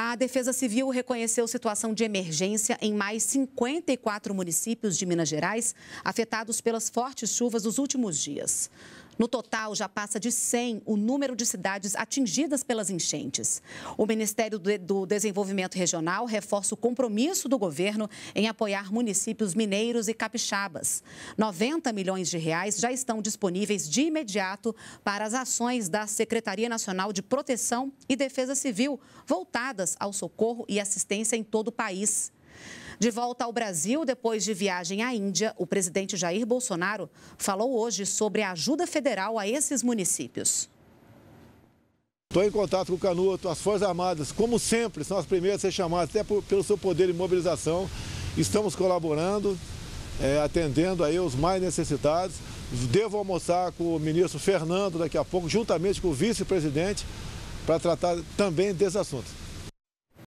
A Defesa Civil reconheceu situação de emergência em mais 54 municípios de Minas Gerais afetados pelas fortes chuvas dos últimos dias. No total, já passa de 100 o número de cidades atingidas pelas enchentes. O Ministério do Desenvolvimento Regional reforça o compromisso do governo em apoiar municípios mineiros e capixabas. 90 milhões de reais já estão disponíveis de imediato para as ações da Secretaria Nacional de Proteção e Defesa Civil, voltadas ao socorro e assistência em todo o país. De volta ao Brasil, depois de viagem à Índia, o presidente Jair Bolsonaro falou hoje sobre a ajuda federal a esses municípios. Estou em contato com o Canuto, as Forças Armadas, como sempre, são as primeiras a ser chamadas, até por, pelo seu poder de mobilização. Estamos colaborando, é, atendendo aí os mais necessitados. Devo almoçar com o ministro Fernando daqui a pouco, juntamente com o vice-presidente, para tratar também desse assunto.